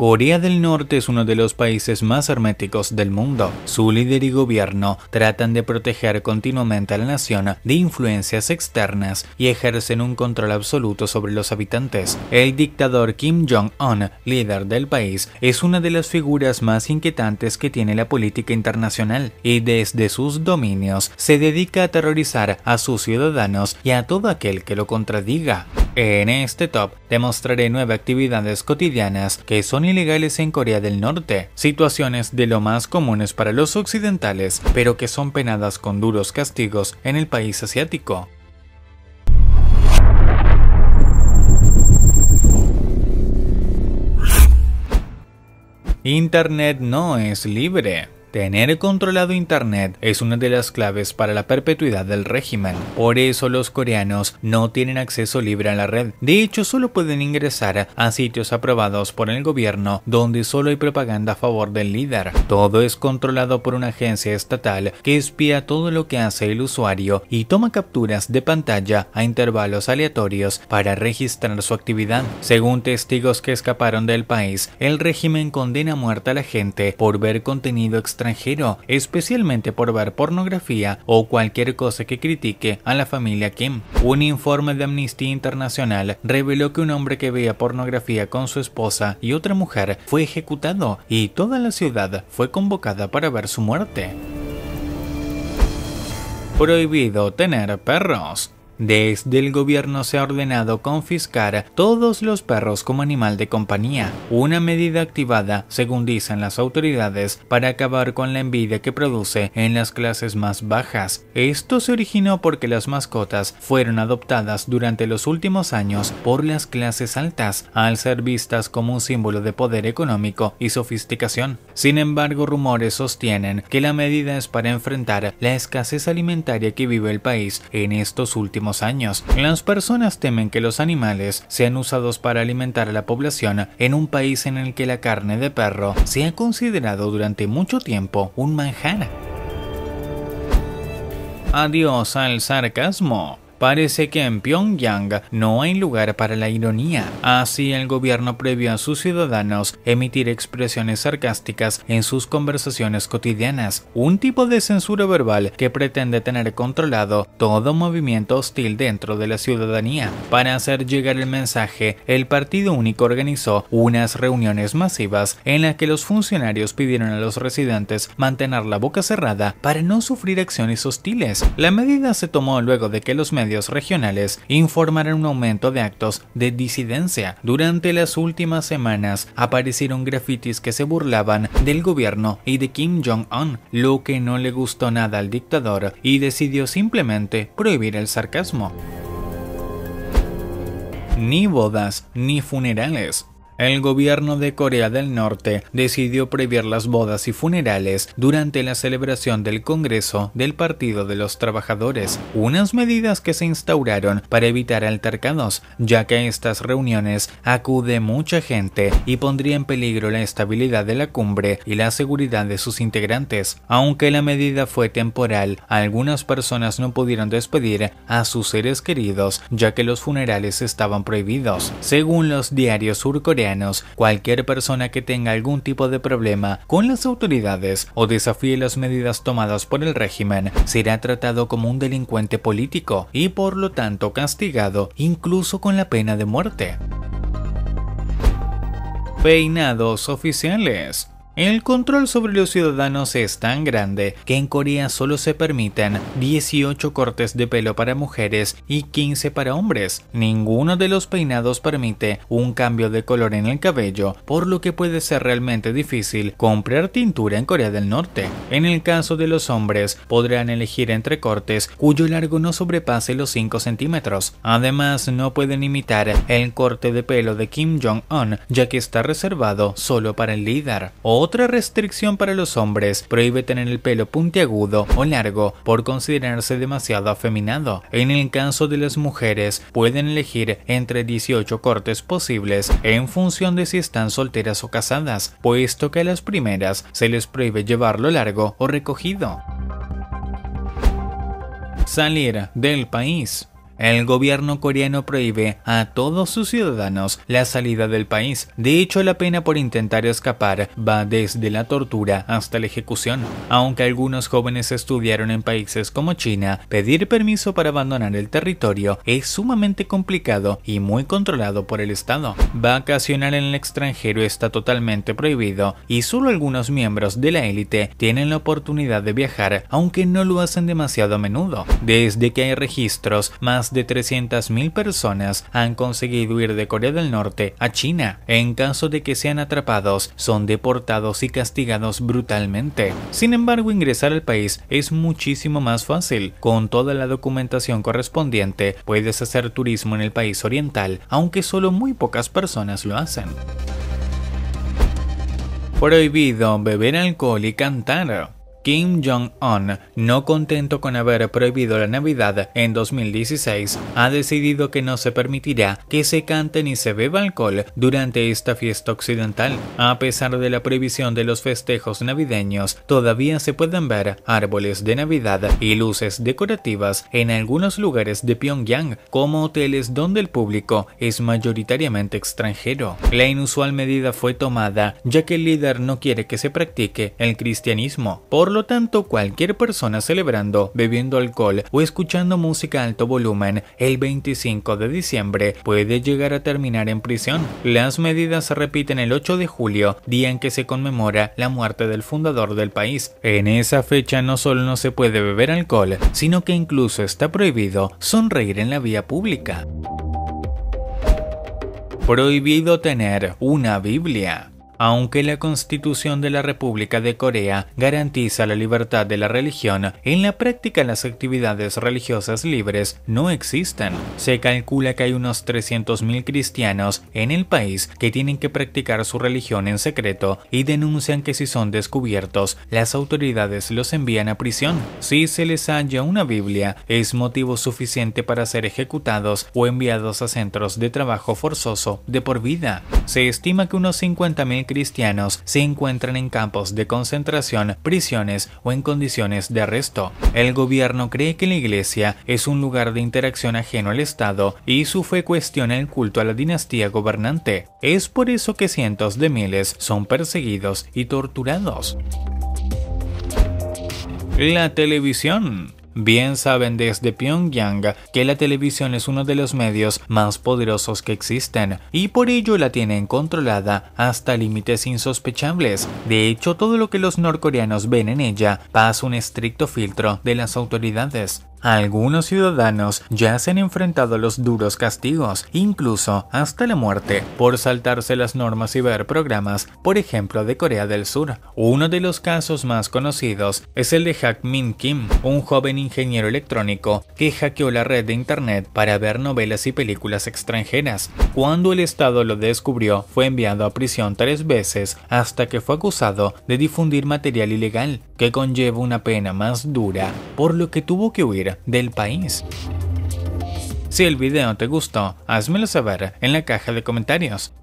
Corea del Norte es uno de los países más herméticos del mundo. Su líder y gobierno tratan de proteger continuamente a la nación de influencias externas y ejercen un control absoluto sobre los habitantes. El dictador Kim Jong-un, líder del país, es una de las figuras más inquietantes que tiene la política internacional y desde sus dominios se dedica a aterrorizar a sus ciudadanos y a todo aquel que lo contradiga. En este top te mostraré nueve actividades cotidianas que son ilegales en Corea del Norte, situaciones de lo más comunes para los occidentales, pero que son penadas con duros castigos en el país asiático. Internet no es libre. Tener controlado Internet es una de las claves para la perpetuidad del régimen. Por eso los coreanos no tienen acceso libre a la red. De hecho, solo pueden ingresar a sitios aprobados por el gobierno donde solo hay propaganda a favor del líder. Todo es controlado por una agencia estatal que espía todo lo que hace el usuario y toma capturas de pantalla a intervalos aleatorios para registrar su actividad. Según testigos que escaparon del país, el régimen condena a muerte a la gente por ver contenido extraño extranjero, especialmente por ver pornografía o cualquier cosa que critique a la familia Kim. Un informe de Amnistía Internacional reveló que un hombre que veía pornografía con su esposa y otra mujer fue ejecutado y toda la ciudad fue convocada para ver su muerte. Prohibido tener perros. Desde el gobierno se ha ordenado confiscar todos los perros como animal de compañía, una medida activada, según dicen las autoridades, para acabar con la envidia que produce en las clases más bajas. Esto se originó porque las mascotas fueron adoptadas durante los últimos años por las clases altas, al ser vistas como un símbolo de poder económico y sofisticación. Sin embargo, rumores sostienen que la medida es para enfrentar la escasez alimentaria que vive el país en estos últimos años. Las personas temen que los animales sean usados para alimentar a la población en un país en el que la carne de perro se ha considerado durante mucho tiempo un manjar. Adiós al sarcasmo. Parece que en Pyongyang no hay lugar para la ironía. Así el gobierno previo a sus ciudadanos emitir expresiones sarcásticas en sus conversaciones cotidianas, un tipo de censura verbal que pretende tener controlado todo movimiento hostil dentro de la ciudadanía. Para hacer llegar el mensaje, el Partido Único organizó unas reuniones masivas en las que los funcionarios pidieron a los residentes mantener la boca cerrada para no sufrir acciones hostiles. La medida se tomó luego de que los medios regionales informaron un aumento de actos de disidencia. Durante las últimas semanas aparecieron grafitis que se burlaban del gobierno y de Kim Jong-un, lo que no le gustó nada al dictador y decidió simplemente prohibir el sarcasmo ni bodas ni funerales el gobierno de Corea del Norte decidió prohibir las bodas y funerales durante la celebración del Congreso del Partido de los Trabajadores, unas medidas que se instauraron para evitar altercados, ya que a estas reuniones acude mucha gente y pondría en peligro la estabilidad de la cumbre y la seguridad de sus integrantes. Aunque la medida fue temporal, algunas personas no pudieron despedir a sus seres queridos, ya que los funerales estaban prohibidos. Según los diarios surcoreanos, Cualquier persona que tenga algún tipo de problema con las autoridades o desafíe las medidas tomadas por el régimen será tratado como un delincuente político y por lo tanto castigado incluso con la pena de muerte. Peinados oficiales el control sobre los ciudadanos es tan grande que en Corea solo se permiten 18 cortes de pelo para mujeres y 15 para hombres. Ninguno de los peinados permite un cambio de color en el cabello, por lo que puede ser realmente difícil comprar tintura en Corea del Norte. En el caso de los hombres, podrán elegir entre cortes cuyo largo no sobrepase los 5 centímetros. Además, no pueden imitar el corte de pelo de Kim Jong-un, ya que está reservado solo para el líder. O otra restricción para los hombres prohíbe tener el pelo puntiagudo o largo por considerarse demasiado afeminado. En el caso de las mujeres, pueden elegir entre 18 cortes posibles en función de si están solteras o casadas, puesto que a las primeras se les prohíbe llevarlo largo o recogido. Salir del país. El gobierno coreano prohíbe a todos sus ciudadanos la salida del país. De hecho, la pena por intentar escapar va desde la tortura hasta la ejecución. Aunque algunos jóvenes estudiaron en países como China, pedir permiso para abandonar el territorio es sumamente complicado y muy controlado por el Estado. Vacacionar en el extranjero está totalmente prohibido y solo algunos miembros de la élite tienen la oportunidad de viajar, aunque no lo hacen demasiado a menudo. Desde que hay registros, más de 300.000 personas han conseguido ir de Corea del Norte a China. En caso de que sean atrapados, son deportados y castigados brutalmente. Sin embargo, ingresar al país es muchísimo más fácil. Con toda la documentación correspondiente, puedes hacer turismo en el país oriental, aunque solo muy pocas personas lo hacen. Prohibido beber alcohol y cantar. Kim Jong-un, no contento con haber prohibido la Navidad en 2016, ha decidido que no se permitirá que se cante ni se beba alcohol durante esta fiesta occidental. A pesar de la prohibición de los festejos navideños, todavía se pueden ver árboles de Navidad y luces decorativas en algunos lugares de Pyongyang, como hoteles donde el público es mayoritariamente extranjero. La inusual medida fue tomada ya que el líder no quiere que se practique el cristianismo, por por lo tanto, cualquier persona celebrando, bebiendo alcohol o escuchando música a alto volumen el 25 de diciembre puede llegar a terminar en prisión. Las medidas se repiten el 8 de julio, día en que se conmemora la muerte del fundador del país. En esa fecha no solo no se puede beber alcohol, sino que incluso está prohibido sonreír en la vía pública. Prohibido tener una Biblia. Aunque la Constitución de la República de Corea garantiza la libertad de la religión, en la práctica las actividades religiosas libres no existen. Se calcula que hay unos 300.000 cristianos en el país que tienen que practicar su religión en secreto y denuncian que si son descubiertos, las autoridades los envían a prisión. Si se les halla una Biblia, es motivo suficiente para ser ejecutados o enviados a centros de trabajo forzoso de por vida. Se estima que unos 50.000 cristianos se encuentran en campos de concentración, prisiones o en condiciones de arresto. El gobierno cree que la iglesia es un lugar de interacción ajeno al Estado y su fe cuestiona el culto a la dinastía gobernante. Es por eso que cientos de miles son perseguidos y torturados. La televisión. Bien saben desde Pyongyang que la televisión es uno de los medios más poderosos que existen y por ello la tienen controlada hasta límites insospechables. De hecho, todo lo que los norcoreanos ven en ella pasa un estricto filtro de las autoridades. Algunos ciudadanos ya se han enfrentado a los duros castigos, incluso hasta la muerte, por saltarse las normas y ver programas, por ejemplo de Corea del Sur. Uno de los casos más conocidos es el de Hack Min Kim, un joven ingeniero electrónico que hackeó la red de internet para ver novelas y películas extranjeras. Cuando el Estado lo descubrió, fue enviado a prisión tres veces hasta que fue acusado de difundir material ilegal, que conlleva una pena más dura, por lo que tuvo que huir del país. Si el video te gustó, házmelo saber en la caja de comentarios.